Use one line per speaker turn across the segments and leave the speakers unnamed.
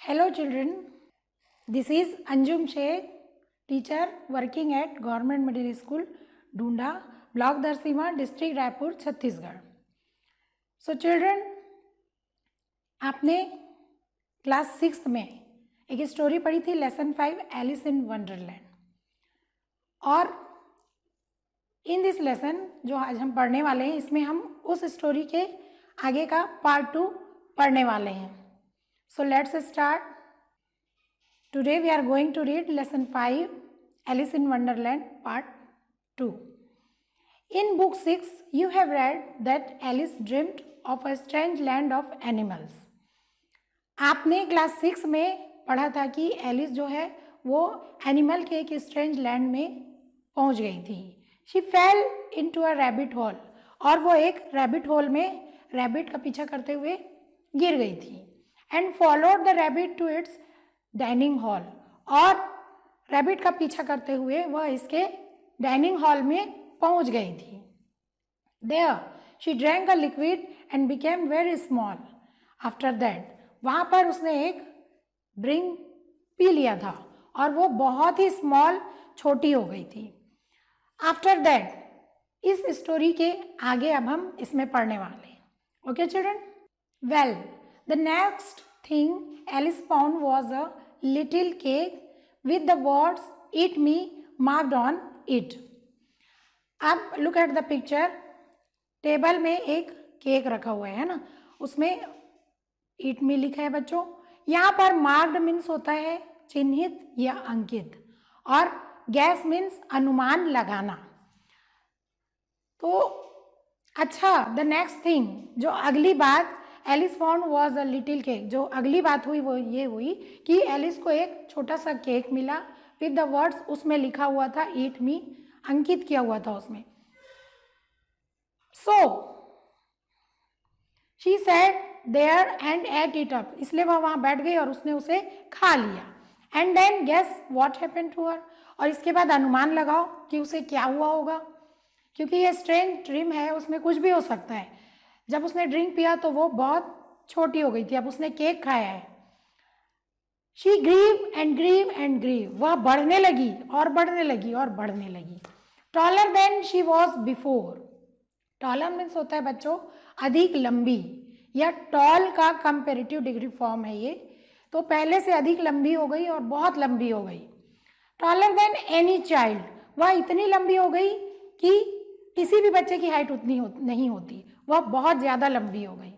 Hello children this is Anjum Shaikh teacher working at government middle school Dunda block Darsima district Raipur Chhattisgarh so children आपने class six में एक story पढ़ी थी lesson five Alice in Wonderland और in this lesson जो आज हम पढ़ने वाले हैं इसमें हम उस स्टोरी के आगे का पार्ट टू पढ़ने वाले हैं So let's start. Today we are going to read lesson 5 Alice in Wonderland part 2. In book 6 you have read that Alice dreamt of a strange land of animals. आपने class 6 में पढ़ा था कि Alice जो है वो एनिमल के एक स्ट्रेंज लैंड में पहुंच गई थी she fell into a rabbit hole और वो एक रैबिट होल में रैबिट का पीछा करते हुए गिर गई थी and followed the rabbit to its dining hall और रैबिट का पीछा करते हुए वह इसके डाइनिंग हॉल में पहुंच गई थी there she drank a liquid and became very small after that वहाँ पर उसने एक ड्रिंक पी लिया था और वो बहुत ही स्मॉल छोटी हो गई थी आफ्टर दैट इस स्टोरी के आगे अब हम इसमें पढ़ने वाले हैं okay children well The next thing Alice found was a little cake with the words eat me marked on it. अब look at the picture. Table में एक केक रखा हुआ है ना उसमें इट मी लिखा है बच्चों यहाँ पर मार्ग मीन्स होता है चिन्हित या अंकित और गैस मीन्स अनुमान लगाना तो अच्छा द नेक्स्ट थिंग जो अगली बात Alice found was a little cake जो अगली बात हुई वो ये हुई कि एलिस को एक छोटा सा केक मिला विद द वर्ड्स उसमें लिखा हुआ था ईट मी अंकित किया हुआ था उसमें so she sat there and ate it up इसलिए वह वहाँ बैठ गई और उसने उसे खा लिया and then guess what happen to her और इसके बाद अनुमान लगाओ कि उसे क्या हुआ होगा क्योंकि ये स्ट्रेन ड्रीम है उसमें कुछ भी हो सकता है जब उसने ड्रिंक पिया तो वो बहुत छोटी हो गई थी अब उसने केक खाया है she grew and grew and grew वह बढ़ने लगी और बढ़ने लगी और बढ़ने लगी taller than she was before taller means होता है बच्चों अधिक लंबी या टॉल का कंपेरेटिव डिग्री फॉर्म है ये तो पहले से अधिक लंबी हो गई और बहुत लंबी हो गई टॉलर देन एनी चाइल्ड वह इतनी लंबी हो गई कि किसी भी बच्चे की हाइट उतनी हो, नहीं होती वह बहुत ज़्यादा लंबी हो गई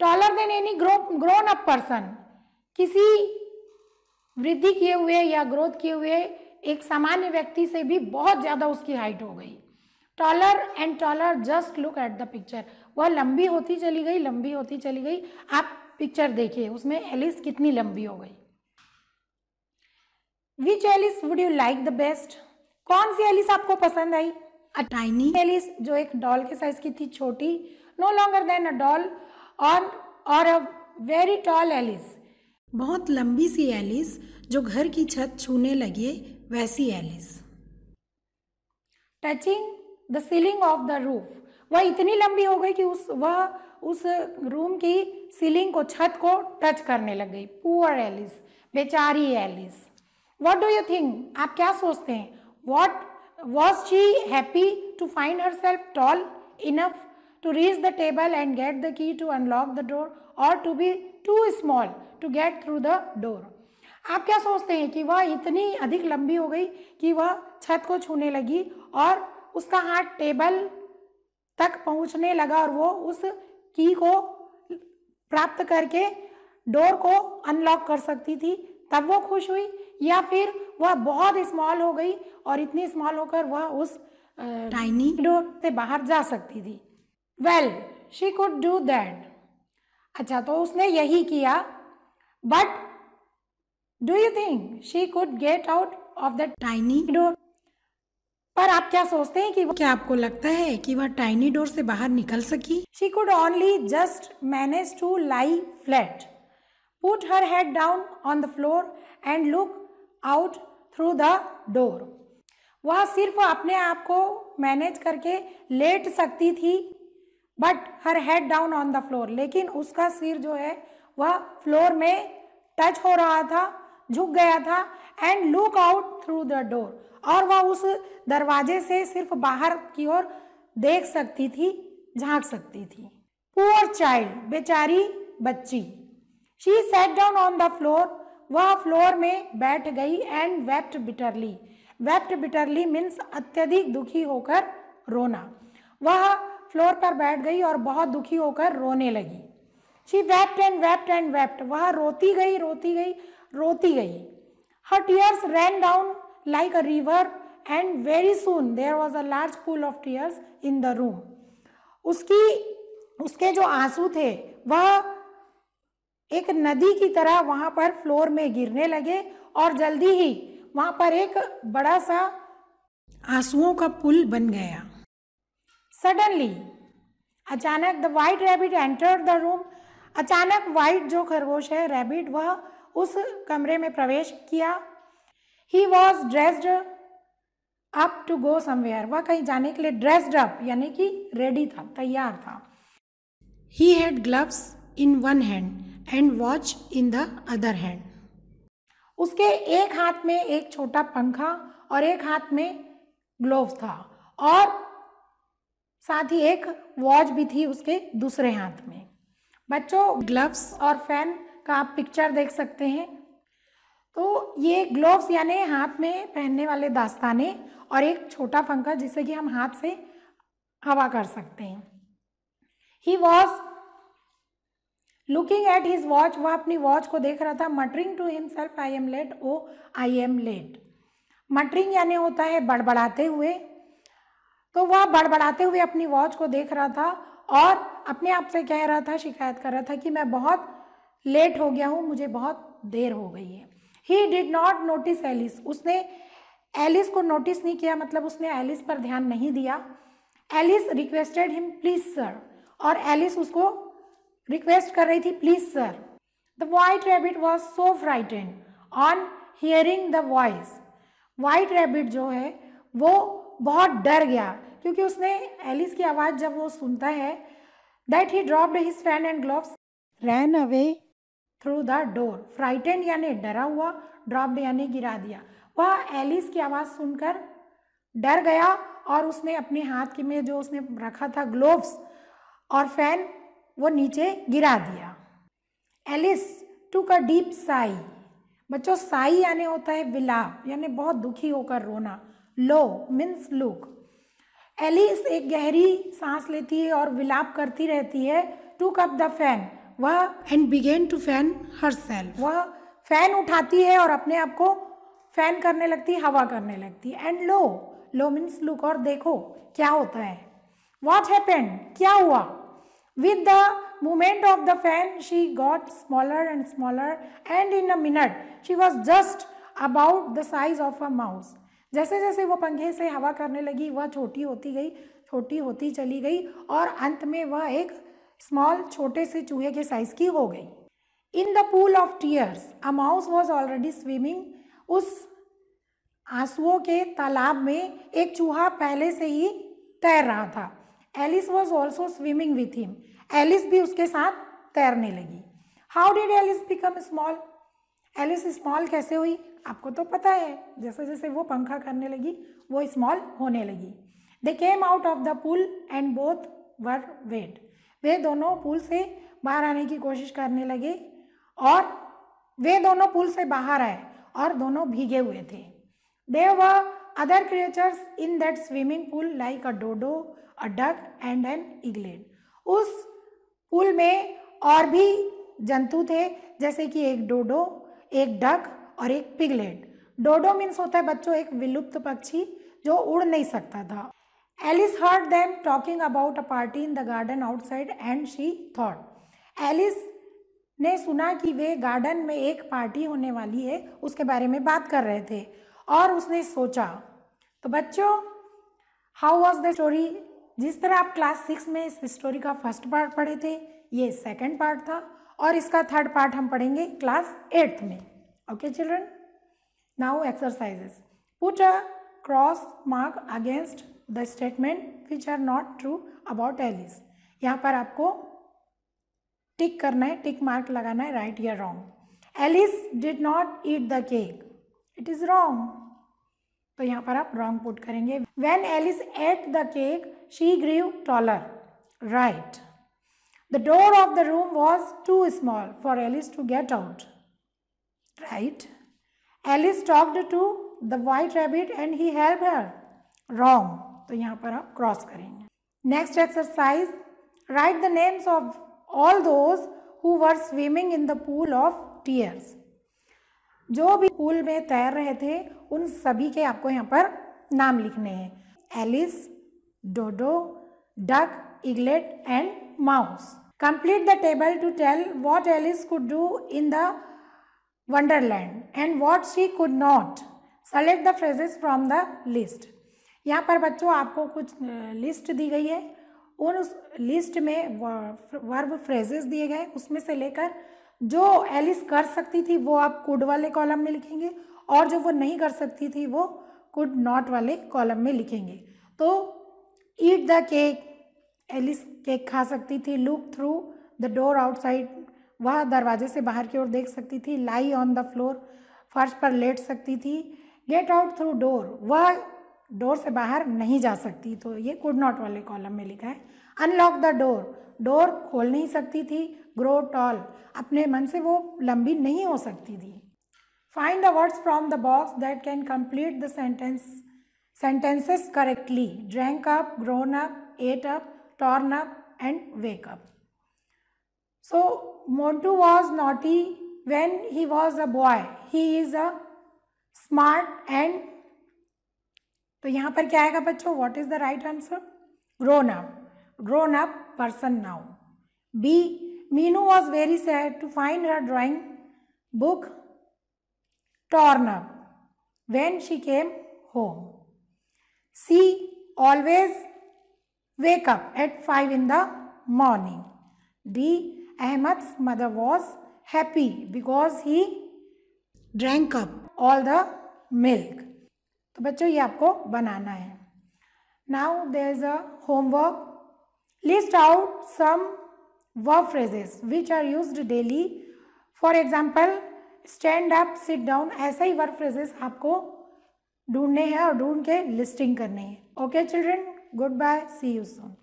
taller than any grow grown up person किसी वृद्धि किए हुए या ग्रोथ किए हुए एक सामान्य व्यक्ति से भी बहुत ज़्यादा उसकी हाइट हो गई taller and taller just look at the picture वह लंबी होती चली गई लंबी होती चली गई आप पिक्चर देखिए उसमें एलिस कितनी लंबी हो गई which Alice would you like the best कौन सी एलिस आपको पसंद आई अ टाइनी एलिस जो एक डॉल के साइज की थी छोटी no longer than a doll और और अ वेरी टॉल एलिस बहुत लंबी सी एलिस जो घर की छत छूने लगे वैसी Alice touching the ceiling of the roof वह इतनी लंबी हो गई कि उस वह उस रूम की सीलिंग को छत को टच करने लग गई पुअर एलिस बेचारी Alice what do you think आप क्या सोचते हैं what was she happy to find herself tall enough to reach the table and get the key to unlock the door or to be too small to get through the door? आप क्या सोचते हैं कि वह इतनी अधिक लंबी हो गई कि वह छत को छूने लगी और उसका हाथ टेबल तक पहुंचने लगा और वो उस की को प्राप्त करके डोर को अनलॉक कर सकती थी तब वो खुश हुई या फिर वह बहुत स्मॉल हो गई और इतनी स्मॉल होकर वह उस टाइनी डोर से बाहर जा सकती थी well she could do that अच्छा तो उसने यही किया but do you think she could get out of the tiny door पर आप क्या सोचते हैं कि वो क्या आपको लगता है कि वह टाइनी डोर से बाहर निकल सकी she could only just manage to lie flat put her head down on the floor and look out through the door वह सिर्फ अपने आप को मैनेज करके लेट सकती थी but her head down on the floor लेकिन उसका सिर जो है वह फ्लोर में टच हो रहा था झुक गया था and look out through the door और वह उस दरवाजे से सिर्फ बाहर की ओर देख सकती थी झांक सकती थी पुअर चाइल्ड बेचारी बच्ची she sat down on the floor वह फ्लोर में बैठ गई and wept bitterly wept bitterly means अत्यधिक दुखी होकर रोना वह फ्लोर पर बैठ गई और बहुत दुखी होकर रोने लगी she wept and wept and wept वह रोती गई रोती गई रोती गई her tears ran down like a river and very soon there was a large pool of tears in the room उसकी उसके जो आंसू थे वह एक नदी की तरह वहां पर फ्लोर में गिरने लगे और जल्दी ही वहां पर एक बड़ा सा आंसुओं का पुल बन गया सडनली अचानक the white rabbit enter the room अचानक वाइट जो खरगोश है रैबिट वह उस कमरे में प्रवेश किया he was dressed up to go somewhere वह कहीं जाने के लिए ड्रेस्ड अप यानी कि रेडी था तैयार था he had gloves in one hand and watch in the other hand उसके एक हाथ में एक छोटा पंखा और एक हाथ में ग्लोव था और साथ ही एक वॉच भी थी उसके दूसरे हाथ में बच्चों ग्लव्स और फैन का आप पिक्चर देख सकते हैं तो ये ग्लोव्स यानी हाथ में पहनने वाले दास्ताने और एक छोटा पंखा जिसे कि हम हाथ से हवा कर सकते हैं he was looking at his watch वह अपनी वॉच को देख रहा था muttering to himself I am late oh I am late muttering यानी होता है बड़बड़ाते हुए तो वह बड़बड़ाते हुए अपनी वॉच को देख रहा था और अपने आप से कह रहा था शिकायत कर रहा था कि मैं बहुत लेट हो गया हूँ मुझे बहुत देर हो गई है he did not notice Alice उसने एलिस को नोटिस नहीं किया मतलब उसने एलिस पर ध्यान नहीं दिया Alice requested him please sir और एलिस उसको रिक्वेस्ट कर रही थी please sir the white rabbit was so frightened on hearing the voice white rabbit जो है वो बहुत डर गया क्योंकि उसने एलिस की आवाज़ जब वो सुनता है that he dropped his fan and gloves ran away through the door frightened यानी डरा हुआ ड्रॉप्ड यानी गिरा दिया वह एलिस की आवाज़ सुनकर डर गया और उसने अपने हाथ के में जो उसने रखा था ग्लोव्स और फैन वो नीचे गिरा दिया Alice took a deep sigh बच्चों साई यानी होता है विलाप यानी बहुत दुखी होकर रोना लो मीन्स लुक एलिस एक गहरी सांस लेती है और विलाप करती रहती है टू कप द फैन वह and began to fan herself वह फैन उठाती है और अपने आप को फैन करने लगती हवा करने लगती and lo lo means look और देखो क्या होता है वॉट हैपेंड क्या हुआ With the movement of the fan, she got smaller and smaller and in a minute, she was just about the size of a mouse. जैसे जैसे वो पंखे से हवा करने लगी वह छोटी होती गई छोटी होती चली गई और अंत में वह एक स्मॉल छोटे से चूहे के साइज की हो गई in the pool of tears a mouse was already swimming उस आंसुओं के तालाब में एक चूहा पहले से ही तैर रहा था Alice was also swimming with him Alice भी उसके साथ तैरने लगी how did Alice become small Alice small कैसे हुई आपको तो पता है जैसे जैसे वो पंखा करने लगी वो स्मॉल होने लगी they came out of the pool and both were wet वे दोनों पुल से बाहर आने की कोशिश करने लगे और वे दोनों पुल से बाहर आए और दोनों भीगे हुए थे there were other creatures in that swimming pool like a dodo a duck and an eaglet उस कुल में और भी जंतु थे जैसे कि एक डोडो एक डक और एक पिगलेट डोडो मीन्स होता है बच्चों एक विलुप्त पक्षी जो उड़ नहीं सकता था Alice heard them talking about a party in the garden outside and she thought Alice ने सुना कि वे गार्डन में एक पार्टी होने वाली है उसके बारे में बात कर रहे थे और उसने सोचा तो बच्चों हाउ वॉज द स्टोरी जिस तरह आप क्लास सिक्स में इस स्टोरी का फर्स्ट पार्ट पढ़े थे ये सेकंड पार्ट था और इसका थर्ड पार्ट हम पढ़ेंगे क्लास एट्थ में okay children now exercises put a cross mark against the statement which are not true about Alice यहाँ पर आपको टिक करना है टिक मार्क लगाना है राइट या wrong Alice did not eat the cake it is wrong तो यहाँ पर आप रॉन्ग पुट करेंगे when Alice ate the cake she grew taller. Right. The door of the room was too small for Alice to get out. Right. Alice talked to the white rabbit and he helped her. Wrong. तो yahan par आप cross karenge next exercise write the names of all those who were swimming in the pool of tears जो भी pool में तैर रहे थे उन सभी के आपको यहाँ पर नाम लिखने हैं Alice dodo, duck, eaglet and mouse. Complete the table to tell what Alice could do in the wonderland and what she could not. Select the phrases from the list. यहाँ पर बच्चों आपको कुछ लिस्ट दी गई है उन उस लिस्ट में वर्ब फ्रेजेस दिए गए उसमें से लेकर जो एलिस कर सकती थी वो आप कुड वाले कॉलम में लिखेंगे और जो वो नहीं कर सकती थी वो कुड नॉट वाले कॉलम में लिखेंगे तो eat the cake Alice cake खा सकती थी look through the door outside वह दरवाजे से बाहर की ओर देख सकती थी लाई ऑन द फ्लोर फर्श पर लेट सकती थी गेट आउट थ्रू डोर वह डोर से बाहर नहीं जा सकती तो ये कुड नॉट वाले कॉलम में लिखा है अनलॉक द डोर डोर खोल नहीं सकती थी ग्रो टॉल अपने मन से वो लंबी नहीं हो सकती थी find the words from the box that can complete the sentence sentences correctly drank up, grown up, ate up, torn up, and wake up. So, Montu was naughty when he was a boy. He is a smart and तो यहाँ पर क्या आएगा बच्चों what is the right answer grown up grown up person now B Meenu was very sad to find her drawing book torn up when she came home she always wake up at 5 in the morning d ahmad's mother was happy because he drank up all the milk तो बच्चों ये आपको बनाना है now there is a homework list out some verb phrases which are used daily for example stand up sit down ऐसे ही verb phrases आपको ढूंढने हैं और ढूंढ के लिस्टिंग करनी है okay children goodbye see you Son